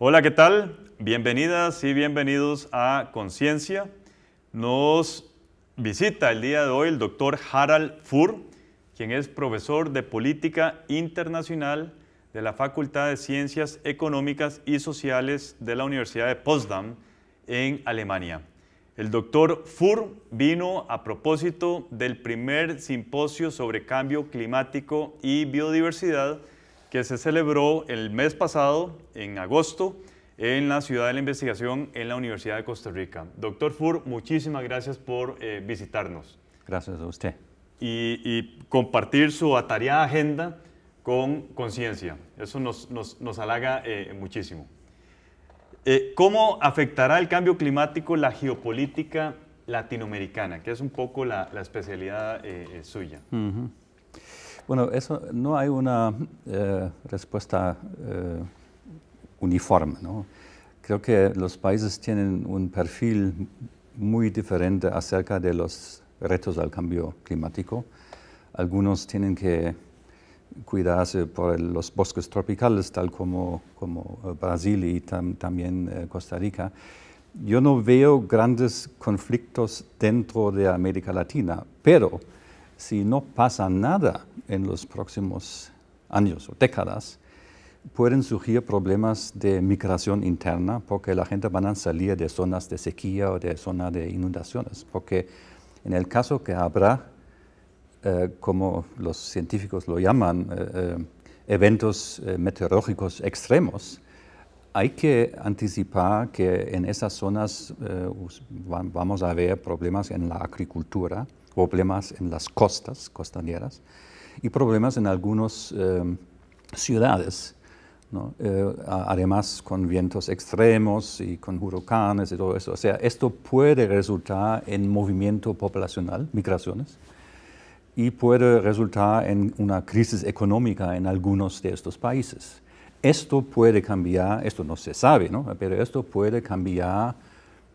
Hola, ¿qué tal? Bienvenidas y bienvenidos a Conciencia. Nos visita el día de hoy el doctor Harald Fur, quien es profesor de Política Internacional de la Facultad de Ciencias Económicas y Sociales de la Universidad de Potsdam en Alemania. El doctor Fur vino a propósito del primer simposio sobre cambio climático y biodiversidad que se celebró el mes pasado, en agosto, en la Ciudad de la Investigación en la Universidad de Costa Rica. Doctor Fur, muchísimas gracias por eh, visitarnos. Gracias a usted. Y, compartir su atareada agenda con conciencia. Eso nos, nos, nos halaga eh, muchísimo. Eh, ¿Cómo afectará el cambio climático la geopolítica latinoamericana? Que es un poco la, especialidad suya. Uh bueno, eso no hay una eh, respuesta eh, uniforme. Creo que los países tienen un perfil muy diferente acerca de los retos al cambio climático. Algunos tienen que cuidarse por los bosques tropicales, tal como, eh, Brasil y también Costa Rica. Yo no veo grandes conflictos dentro de América Latina, pero si no pasa nada en los próximos años o décadas, pueden surgir problemas de migración interna porque la gente van a salir de zonas de sequía o de zonas de inundaciones, porque en el caso que habrá, eh, como los científicos lo llaman, eh, eh, eventos meteorológicos extremos, hay que anticipar que en esas zonas vamos a ver problemas en la agricultura, problemas en las costas costaneras y problemas en algunas em, ciudades, eh, además con vientos extremos y con huracanes y todo eso. O sea, esto puede resultar en movimiento poblacional, migraciones, y puede resultar en una crisis económica en algunos de estos países. Esto puede cambiar, esto no se sabe, pero esto puede cambiar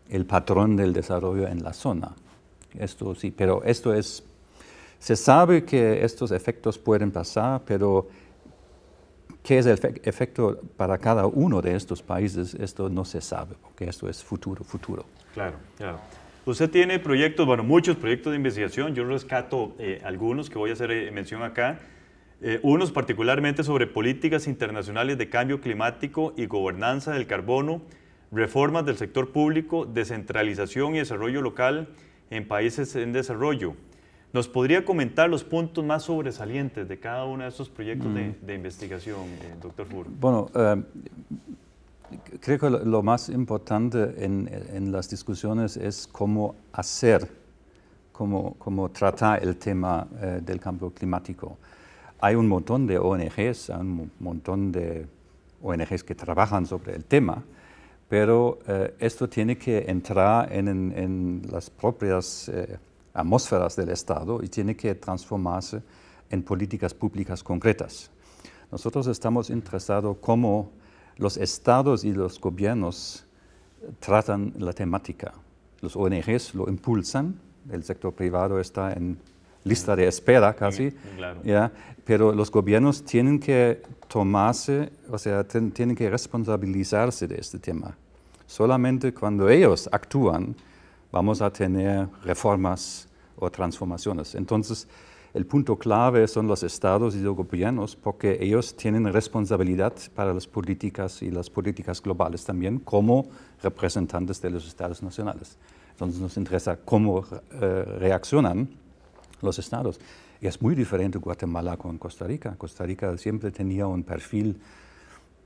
el patrón del desarrollo en la zona esto sí, pero esto es, se sabe que estos efectos pueden pasar, pero qué es el efecto para cada uno de estos países, esto no se sabe, porque esto es futuro, futuro. Claro, claro. Usted tiene proyectos, bueno, muchos proyectos de investigación, yo rescato eh, algunos que voy a hacer eh, mención acá, eh, unos particularmente sobre políticas internacionales de cambio climático y gobernanza del carbono, reformas del sector público, descentralización y desarrollo local, en países en desarrollo. ¿Nos podría comentar los puntos más sobresalientes de cada uno de estos proyectos de, mm. investigación, eh, doctor Fur? Bueno, eh, creo que lo más importante en, las discusiones es cómo hacer, cómo, cómo tratar el tema eh, del cambio climático. Hay un montón de ONGs, hay un montón de ONGs que trabajan sobre el tema, pero eh, esto tiene que entrar en, las propias eh, atmósferas del Estado y tiene que transformarse en políticas públicas concretas. Nosotros estamos interesados cómo los estados y los gobiernos eh, tratan la temática. Los ONGs lo impulsan, el sector privado está en lista de espera casi, pero los gobiernos tienen que tomarse, o sea, tienen que responsabilizarse de este tema. Solamente cuando ellos actúan vamos a tener reformas o transformaciones. Entonces, el punto clave son los estados y los gobiernos porque ellos tienen responsabilidad para las políticas y las políticas globales también como representantes de los estados nacionales. Entonces nos interesa cómo eh, reaccionan los estados. Y es muy diferente Guatemala con Costa Rica. Costa Rica siempre tenía un perfil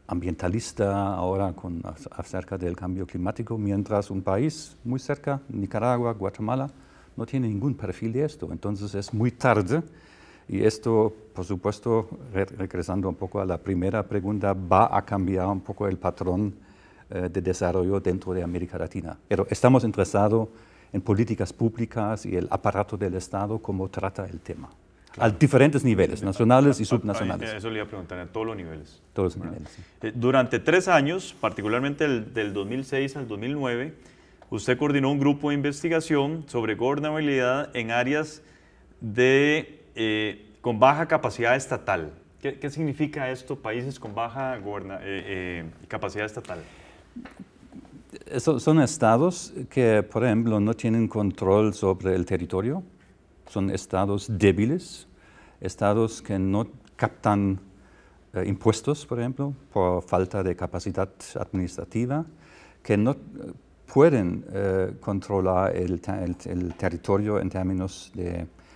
ambientalista ahora con, acerca del cambio climático, mientras un país muy cerca, Nicaragua, Guatemala, no tiene ningún perfil de esto. Entonces es muy tarde y esto, por supuesto, regresando un poco a la primera pregunta, va a cambiar un poco el patrón eh, de desarrollo dentro de América Latina. Pero estamos interesados en políticas públicas y el aparato del Estado, cómo trata el tema a diferentes niveles, nacionales y subnacionales. Eso le iba a preguntar, a todos los niveles. Todos los niveles. Eh, durante tres años, particularmente del 2006 al 2009, usted coordinó un grupo de investigación sobre gobernabilidad en áreas de, eh, con baja capacidad estatal. ¿Qué, significa esto, países con baja eh, capacidad estatal? son estados que, por ejemplo, no tienen control sobre el territorio, son estados débiles, estados que no captan eh, impuestos, por ejemplo, por falta de capacidad administrativa, que no eh, pueden eh, controlar el, territorio en términos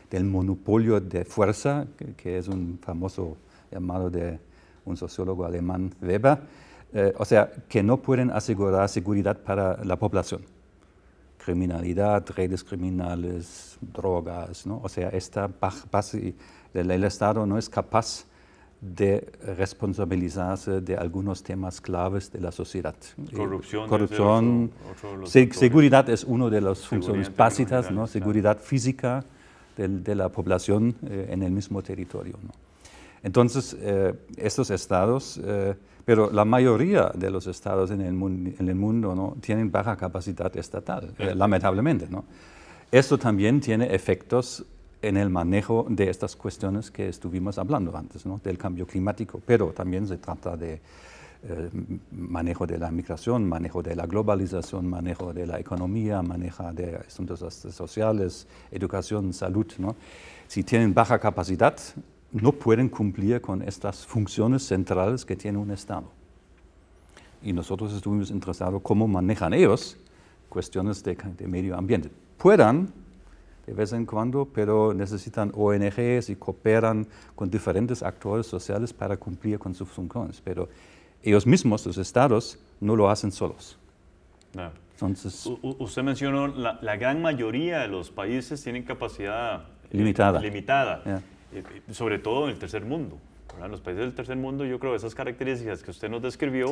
del monopolio de fuerza, que, es un famoso llamado de un sociólogo alemán Weber, o sea, que no pueden asegurar seguridad para la población. Criminalidad, redes criminales, drogas, o sea, esta base el Estado no es capaz de responsabilizarse de algunos temas claves de la sociedad. Corrupción. seguridad es una de las funciones básicas, ¿no? seguridad física de, la población eh, en el mismo territorio. Entonces, eh, estos estados, eh, pero la mayoría de los estados en el, mundo, ¿no? tienen baja capacidad estatal, lamentablemente. ¿no? Esto también tiene efectos en el manejo de estas cuestiones que estuvimos hablando antes, del cambio climático, pero también se trata de eh, manejo de la migración, manejo de la globalización, manejo de la economía, manejo de asuntos sociales, educación, salud. Si tienen baja capacidad, no pueden cumplir con estas funciones centrales que tiene un Estado. Y nosotros estuvimos interesados cómo manejan ellos cuestiones de, de medio ambiente. Puedan de vez en cuando, pero necesitan ONGs y cooperan con diferentes actores sociales para cumplir con sus funciones. Pero ellos mismos, los estados, no lo hacen solos. Entonces, usted mencionó la, la, gran mayoría de los países tienen capacidad eh, limitada. limitada eh, eh, sobre todo en el tercer mundo. En los países del tercer mundo yo creo que esas características que usted nos describió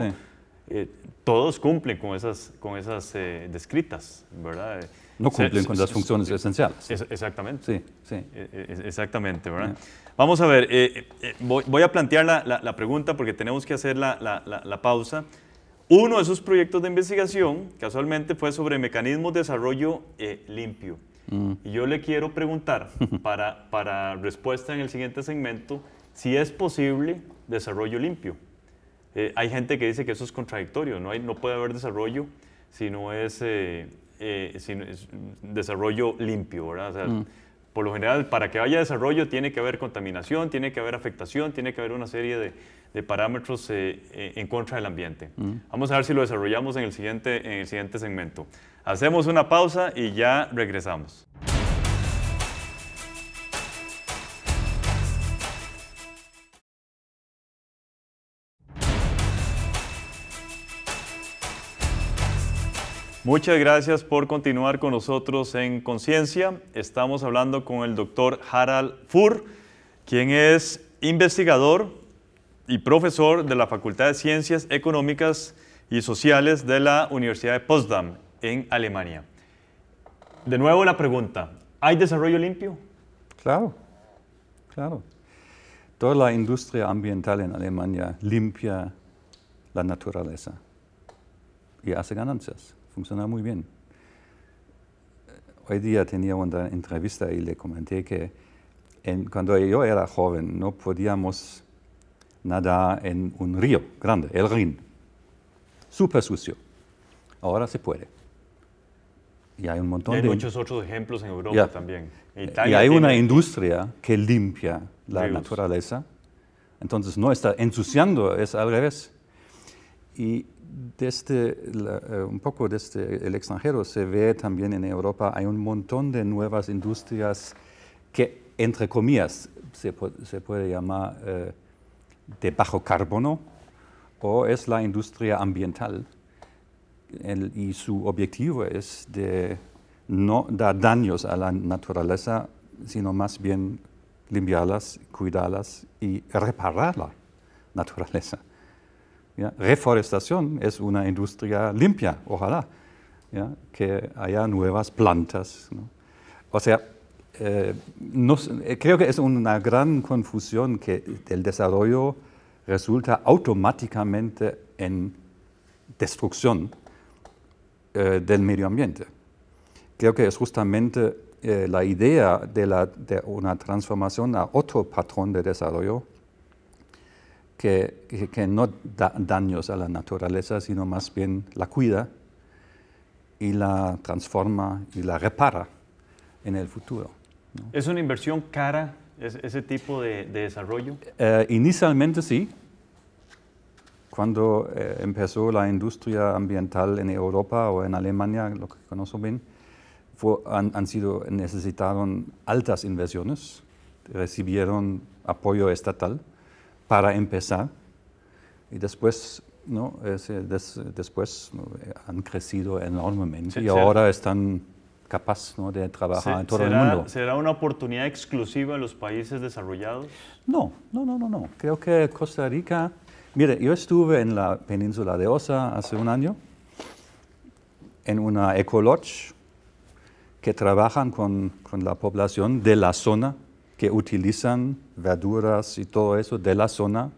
eh, todos cumplen con esas, con esas eh, descritas, ¿verdad? No cumplen con las funciones esenciales. exactamente. Sí, sí. Eh, exactamente, ¿verdad? Vamos a ver, voy, a plantear la, pregunta porque tenemos que hacer la, pausa. Uno de esos proyectos de investigación, casualmente, fue sobre mecanismos de desarrollo limpio. Mm. Y yo le quiero preguntar, para, para respuesta en el siguiente segmento, si es posible desarrollo limpio. Eh, hay gente que dice que eso es contradictorio, no, hay, no puede haber desarrollo si no es, eh, eh, es desarrollo limpio, ¿verdad? Mm. Por lo general, para que haya desarrollo tiene que haber contaminación, tiene que haber afectación, tiene que haber una serie de, de parámetros en contra del ambiente. Mm. Vamos a ver si lo desarrollamos en el, siguiente, en el siguiente segmento. Hacemos una pausa y ya regresamos. Muchas gracias por continuar con nosotros en Conciencia. Estamos hablando con el doctor Harald Fur, quien es investigador y profesor de la Facultad de Ciencias Económicas y Sociales de la Universidad de Potsdam, en Alemania. De nuevo la pregunta, ¿hay desarrollo limpio? Claro, claro. Toda la industria ambiental en Alemania limpia la naturaleza y hace ganancias funciona muy bien. Hoy día tenía una entrevista y le comenté que en, cuando yo era joven no podíamos nadar en un río grande, el Rin, súper sucio. Ahora se puede. Y hay un montón hay de... muchos otros ejemplos en Europa también. Eh, y hay una industria que limpia la naturaleza. Entonces no está ensuciando, es al revés. Y desde este, eh, un poco desde este, el extranjero se ve también en Europa, hay un montón de nuevas industrias que, entre comillas, se, puede llamar eh, de bajo carbono o es la industria ambiental. y su objetivo es de no dar daños a la naturaleza, sino más bien limpiarlas, cuidarlas y reparar la naturaleza. Reforestación es una industria limpia, ojalá, que haya nuevas plantas. O sea, eh, eh, creo que es una gran confusión que el desarrollo resulta automáticamente en destrucción eh, del medio ambiente. Creo que es justamente la idea de, de, una transformación a otro patrón de desarrollo que, no da daños a la naturaleza, sino más bien la cuida y la transforma y la repara en el futuro. ¿Es una inversión cara ese tipo de, desarrollo? Eh, inicialmente sí. Cuando eh, empezó la industria ambiental en Europa o en Alemania, lo que conozco bien, han, sido, necesitaron altas inversiones, recibieron apoyo estatal para empezar, y después, ¿no? después han crecido enormemente y ahora están capaces de trabajar en todo el mundo. ¿Será una oportunidad exclusiva en los países desarrollados? No, no, no, no, no. Creo que Costa Rica... Mire, yo estuve en la península de Osa hace un año, en una ecolodge que trabajan con, con la población de la zona que utilizan verduras y todo eso de la zona,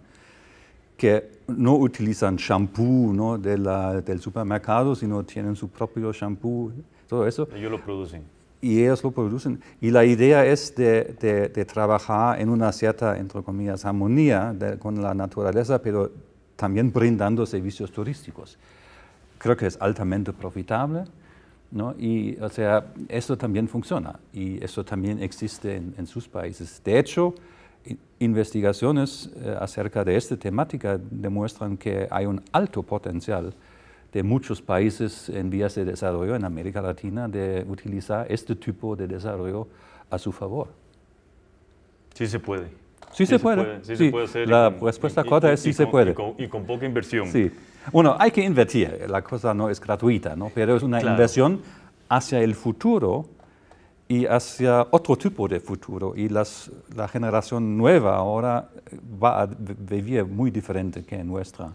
que no utilizan shampoo ¿no? del supermercado, sino tienen su propio shampoo, todo eso. Ellos lo producen. Y ellos lo producen. Y la idea es de, trabajar en una cierta, entre comillas, armonía con la naturaleza, pero también brindando servicios turísticos. Creo que es altamente profitable ¿no? Y, o sea, esto también funciona y eso también existe en, sus países. De hecho, investigaciones eh, acerca de esta temática demuestran que hay un alto potencial de muchos países en vías de desarrollo en América Latina de utilizar este tipo de desarrollo a su favor. Sí se puede. Sí, se, puede. La respuesta corta es sí se puede. Y con, poca inversión. Sí. Bueno, hay que invertir. La cosa no es gratuita, ¿no? Pero es una inversión hacia el futuro y hacia otro tipo de futuro. Y las, la generación nueva ahora va a vivir muy diferente que nuestra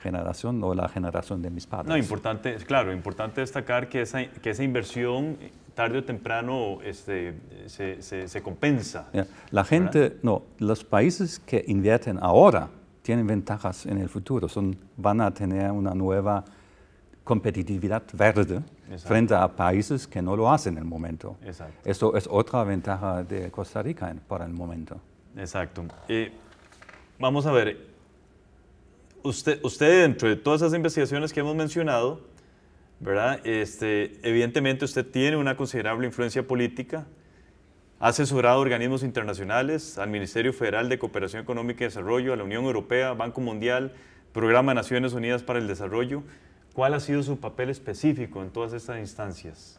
generación o la generación de mis padres. No, importante, claro, importante destacar que que esa inversión tarde o temprano este, se, se, compensa. La gente, no, los países que invierten ahora tienen ventajas en el futuro, son, van a tener una nueva competitividad verde frente a países que no lo hacen en el momento. Exacto. Eso es otra ventaja de Costa Rica para el momento. Exacto. Eh, vamos a ver, usted, usted dentro de todas esas investigaciones que hemos mencionado, ¿verdad? Este, evidentemente usted tiene una considerable influencia política, ha asesorado a organismos internacionales, al Ministerio Federal de Cooperación Económica y Desarrollo, a la Unión Europea, Banco Mundial, Programa de Naciones Unidas para el Desarrollo. ¿Cuál ha sido su papel específico en todas estas instancias?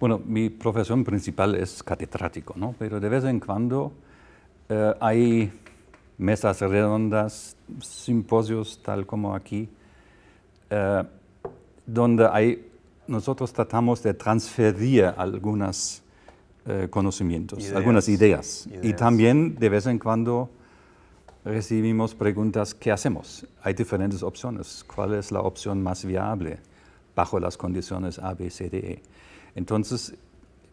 Bueno, mi profesión principal es catedrático, ¿no? pero de vez en cuando eh, hay mesas redondas, simposios tal como aquí. Eh, donde nosotros tratamos de transferir algunos eh, conocimientos, algunas ideas. ideas. Y también de vez en cuando recibimos preguntas, ¿qué hacemos? Hay diferentes opciones. ¿Cuál es la opción más viable bajo las condiciones A, B, C, D, E? Entonces,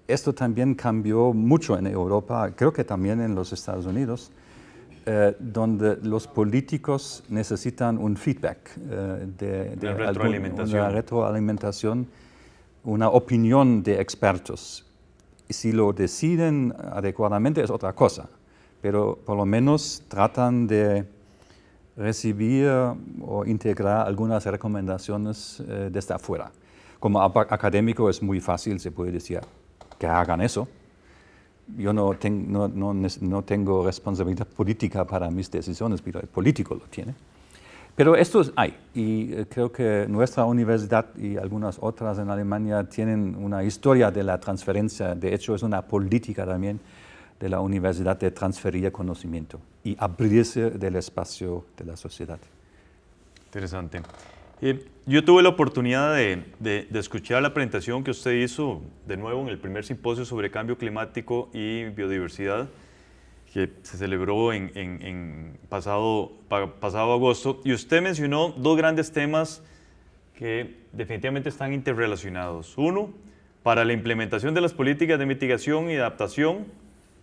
esto también cambió mucho en Europa, creo que también en los Estados Unidos, eh, donde los políticos necesitan un feedback, eh, de, de retroalimentación. una opinión de expertos. Si lo deciden adecuadamente es otra cosa, pero por lo menos tratan de recibir o integrar algunas recomendaciones eh, desde afuera. Como académico es muy fácil, se puede decir, que hagan eso, yo no, no, no, tengo responsabilidad política para mis decisiones, pero el político lo tiene. Pero esto hay y eh, creo que nuestra universidad y algunas otras en Alemania tienen una historia de la transferencia. De hecho, es una política también de la universidad de transferir conocimiento y abrirse del espacio de la sociedad. Interesante yo tuve la oportunidad de, escuchar la presentación que usted hizo de nuevo en el primer simposio sobre cambio climático y biodiversidad que se celebró en, en pasado, pasado agosto. Y usted mencionó dos grandes temas que definitivamente están interrelacionados. Uno, para la implementación de las políticas de mitigación y adaptación,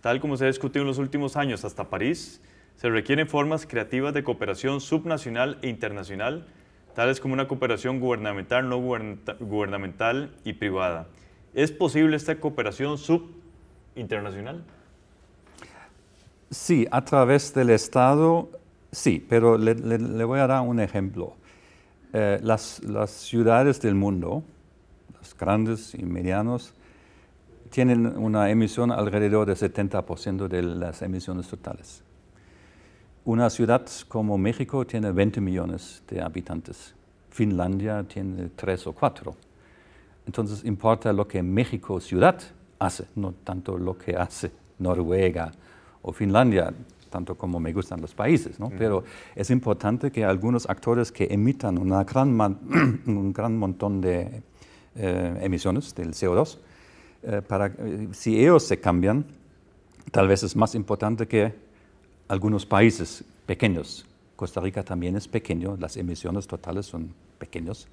tal como se ha discutido en los últimos años hasta París, se requieren formas creativas de cooperación subnacional e internacional tales como una cooperación gubernamental, no gubernamental y privada. ¿Es posible esta cooperación subinternacional? Sí, a través del Estado, sí, pero le, voy a dar un ejemplo. Eh, las, las, ciudades del mundo, las grandes y medianos, tienen una emisión alrededor del 70% de las emisiones totales. Una ciudad como México tiene 20 millones de habitantes. Finlandia tiene 3 o 4. Entonces importa lo que México ciudad hace, no tanto lo que hace Noruega o Finlandia, tanto como me gustan los países. Pero es importante que algunos actores que emitan un gran montón de eh, emisiones del CO2, eh, para, eh, si ellos se cambian, tal vez es más importante que algunos países pequeños. Costa Rica también es pequeño, las emisiones totales son pequeños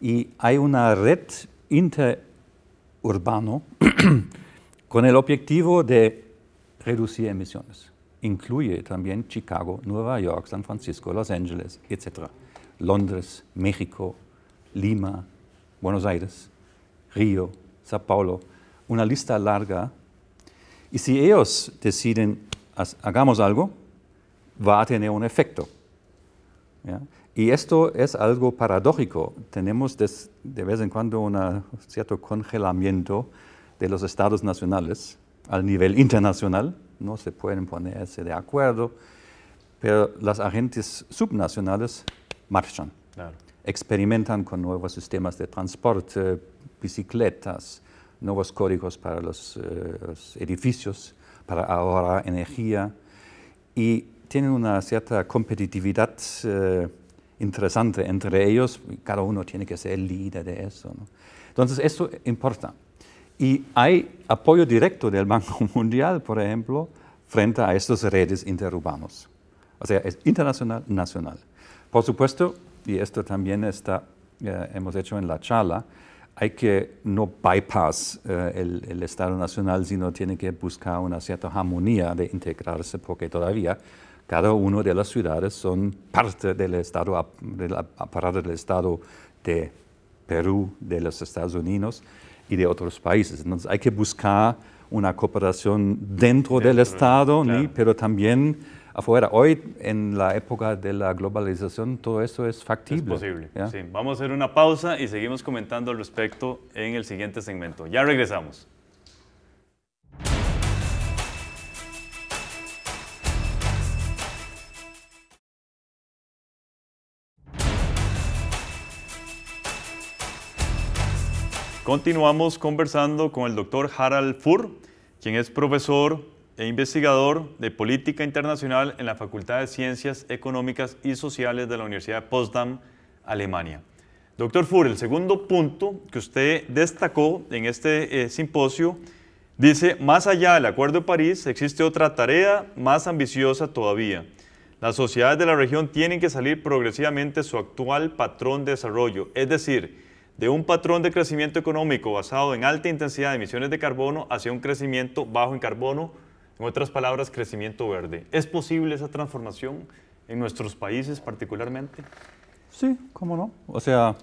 Y hay una red interurbano con el objetivo de reducir emisiones. Incluye también Chicago, Nueva York, San Francisco, Los Ángeles, etc. Londres, México, Lima, Buenos Aires, Río, Sao Paulo, una lista larga. Y si ellos deciden hagamos algo, va a tener un efecto. Y esto es algo paradójico. Tenemos de vez en cuando un cierto congelamiento de los estados nacionales al nivel internacional. No se pueden ponerse de acuerdo, pero las agentes subnacionales marchan, experimentan con nuevos sistemas de transporte, bicicletas, nuevos códigos para los eh, edificios para ahorrar energía y tienen una cierta competitividad eh, interesante entre ellos, cada uno tiene que ser líder de eso. Entonces, eso importa. Y hay apoyo directo del Banco Mundial, por ejemplo, frente a estas redes interurbanos. O sea, es internacional, nacional. Por supuesto, y esto también está, eh, hemos hecho en la charla, hay que no bypass eh, el, Estado Nacional, sino tiene que buscar una cierta armonía de integrarse, porque todavía cada una de las ciudades son parte del Estado, del aparato del Estado de Perú, de los Estados Unidos y de otros países. Entonces hay que buscar una cooperación dentro, del Estado, pero también afuera. Hoy, en la época de la globalización, todo eso es factible. Es posible. Vamos a hacer una pausa y seguimos comentando al respecto en el siguiente segmento. Ya regresamos. Continuamos conversando con el doctor Harald Fur, quien es profesor e investigador de política internacional en la Facultad de Ciencias Económicas y Sociales de la Universidad de Potsdam, Alemania. Doctor Fur, el segundo punto que usted destacó en este eh, simposio dice, más allá del Acuerdo de París existe otra tarea más ambiciosa todavía. Las sociedades de la región tienen que salir progresivamente su actual patrón de desarrollo, es decir, de un patrón de crecimiento económico basado en alta intensidad de emisiones de carbono hacia un crecimiento bajo en carbono en otras palabras, crecimiento verde. ¿Es posible esa transformación en nuestros países particularmente? Sí, cómo no. O sea,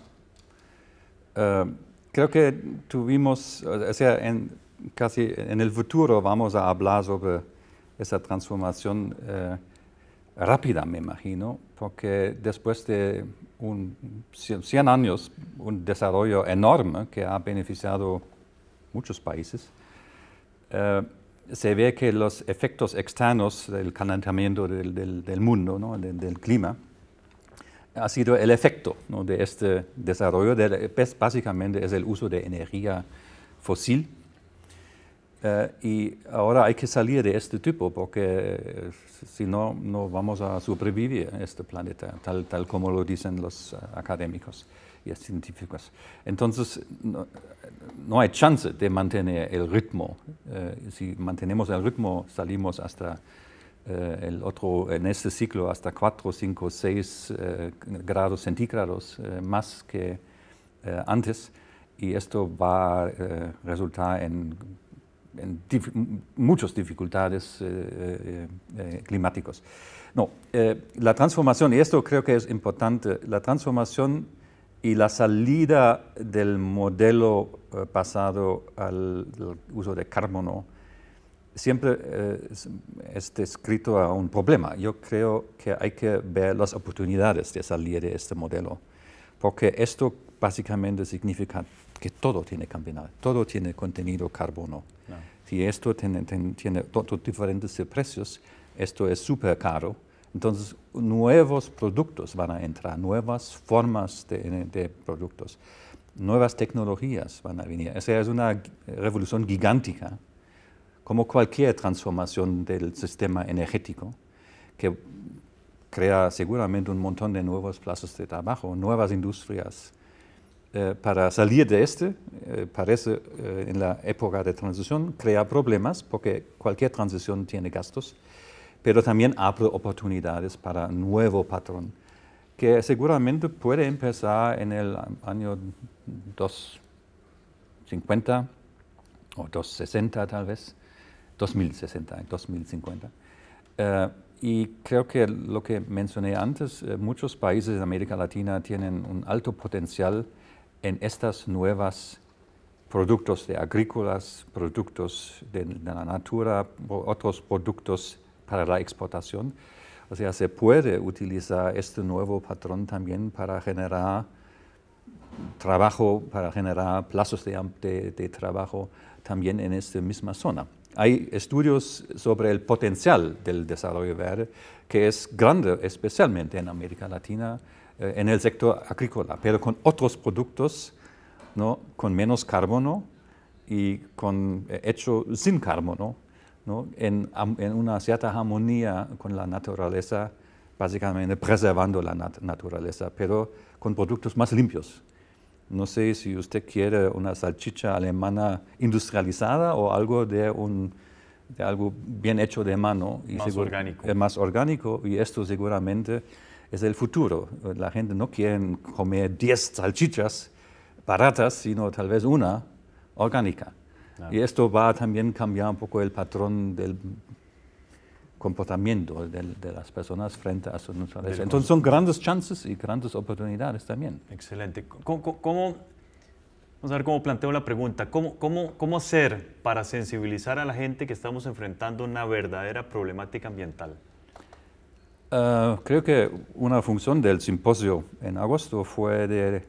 eh, creo que tuvimos, o sea, en, casi en el futuro vamos a hablar sobre esa transformación eh, rápida, me imagino, porque después de un 100 años, un desarrollo enorme que ha beneficiado muchos países, eh, se ve que los efectos externos del calentamiento del, mundo, del, clima, ha sido el efecto de este desarrollo. De, pues, básicamente es el uso de energía fósil. Eh, y ahora hay que salir de este tipo porque eh, si no, no vamos a sobrevivir este planeta, tal, tal como lo dicen los eh, académicos y científicas. Entonces, no, hay chance de mantener el ritmo. Eh, si mantenemos el ritmo, salimos hasta eh, el otro, en este ciclo, hasta 4, 5, 6 grados centígrados eh, más que antes. Y esto va a resultar en, muchas dificultades climáticas. No, la transformación, y esto creo que es importante, la transformación y la salida del modelo eh, pasado al, uso de carbono siempre eh, está es descrito a un problema. Yo creo que hay que ver las oportunidades de salir de este modelo, porque esto básicamente significa que todo tiene que cambiar, todo tiene contenido carbono. Si esto tiene, tiene diferentes precios, esto es súper caro entonces, nuevos productos van a entrar, nuevas formas de, productos, nuevas tecnologías van a venir. Esa es una revolución gigántica, como cualquier transformación del sistema energético, que crea seguramente un montón de nuevos plazos de trabajo, nuevas industrias. Eh, para salir de este, eh, parece eh, en la época de transición, crea problemas porque cualquier transición tiene gastos pero también abre oportunidades para un nuevo patrón, que seguramente puede empezar en el año 2050 o 2060 tal vez, 2060, 2050. Eh, y creo que lo que mencioné antes, eh, muchos países de América Latina tienen un alto potencial en estas nuevas productos de agrícolas, productos de, la natura, otros productos para la exportación. O sea, se puede utilizar este nuevo patrón también para generar trabajo, para generar plazos de, trabajo también en esta misma zona. Hay estudios sobre el potencial del desarrollo verde, que es grande, especialmente en América Latina, eh, en el sector agrícola, pero con otros productos, ¿no? con menos carbono y con, eh, hecho sin carbono, en, una cierta armonía con la naturaleza, básicamente preservando la naturaleza, pero con productos más limpios. No sé si usted quiere una salchicha alemana industrializada o algo de, un, de algo bien hecho de mano. Y más orgánico. Eh, más orgánico, y esto seguramente es el futuro. La gente no quiere comer 10 salchichas baratas, sino tal vez una orgánica. Y esto va a también cambiar un poco el patrón del comportamiento de, las personas frente a su naturaleza. Entonces son grandes chances y grandes oportunidades también. Excelente. ¿Cómo, Vamos a ver cómo planteo la pregunta. ¿Cómo, ¿Cómo, hacer para sensibilizar a la gente que estamos enfrentando una verdadera problemática ambiental? Eh, creo que una función del simposio en agosto fue de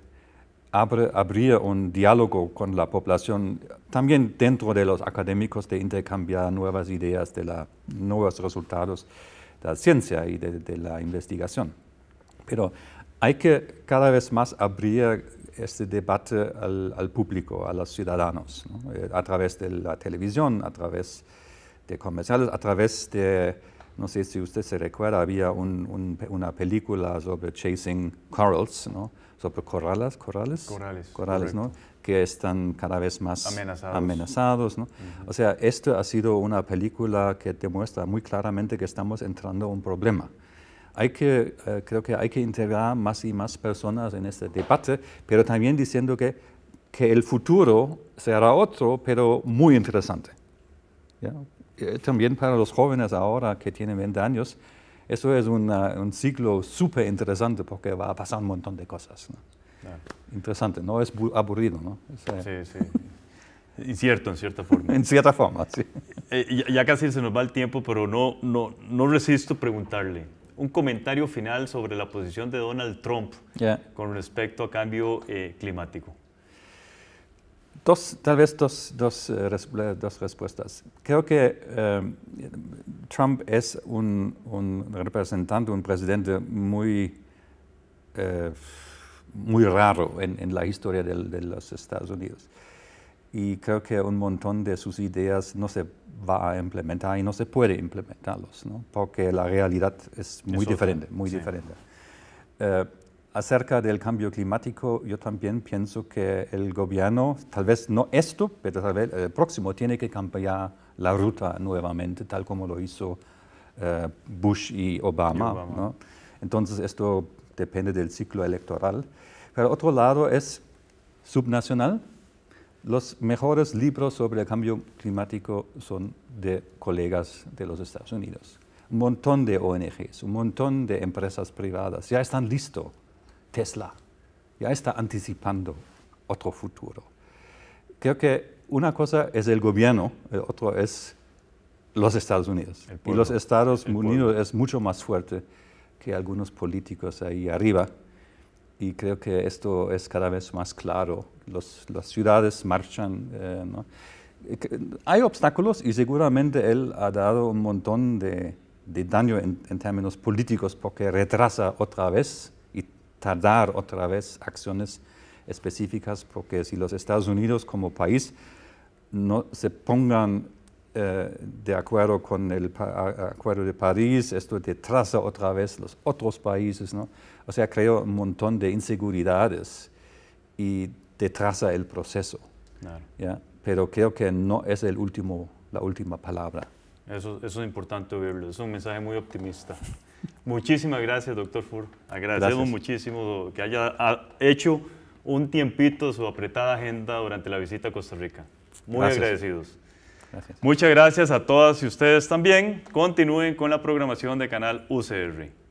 abrir un diálogo con la población, también dentro de los académicos, de intercambiar nuevas ideas, de los nuevos resultados de la ciencia y de, la investigación. Pero hay que cada vez más abrir este debate al, público, a los ciudadanos, eh, a través de la televisión, a través de comerciales, a través de, no sé si usted se recuerda, había una película sobre Chasing Corals, sobre corrales, ¿no? que están cada vez más amenazados. ¿no? O sea, esto ha sido una película que demuestra muy claramente que estamos entrando a un problema. Hay que, eh, creo que hay que integrar más y más personas en este debate, pero también diciendo que, que el futuro será otro, pero muy interesante. Eh, también para los jóvenes ahora que tienen 20 años, eso es un ciclo súper interesante porque va a pasar un montón de cosas. Interesante, no es aburrido. ¿no? sí, sí. En cierto, en cierta forma. en cierta forma, sí. Eh, ya, casi se nos va el tiempo, pero no, no, no resisto preguntarle. Un comentario final sobre la posición de Donald Trump con respecto a cambio eh, climático tal vez dos, dos, eh, eh, respuestas. Creo que em, Trump es un, representante, un presidente muy, eh, muy raro en, la historia de los Estados Unidos. Y creo que un montón de sus ideas no se va a implementar y no se puede implementarlos, ¿no? porque la realidad es muy diferente, muy diferente acerca del cambio climático, yo también pienso que el gobierno, tal vez no esto, pero tal vez el eh, próximo, tiene que cambiar la ruta nuevamente, tal como lo hizo eh, Bush y Obama. Entonces, esto depende del ciclo electoral. Pero otro lado es subnacional. Los mejores libros sobre el cambio climático son de colegas de los Estados Unidos. Un montón de ONGs, un montón de empresas privadas ya están listos Tesla ya está anticipando otro futuro. Creo que una cosa es el gobierno, otro es los Estados Unidos. Y los Estados Unidos es mucho más fuerte que algunos políticos ahí arriba. Y creo que esto es cada vez más claro. las ciudades marchan. Eh, hay obstáculos y seguramente él ha dado un montón de, daño en, términos políticos porque retrasa otra vez tardar otra vez acciones específicas, porque si los Estados Unidos como país no se pongan eh, de acuerdo con el Acuerdo de París, esto detrasa otra vez los otros países, ¿no? O sea, creo un montón de inseguridades y detrasa el proceso. Pero creo que no es el último, la última palabra. Eso, eso es importante oírlo, es un mensaje muy optimista. Muchísimas gracias, doctor Fur. Agradecemos muchísimo que haya hecho un tiempito su apretada agenda durante la visita a Costa Rica. Muy agradecidos. Muchas gracias a todas y ustedes también. Continúen con la programación de Canal UCR.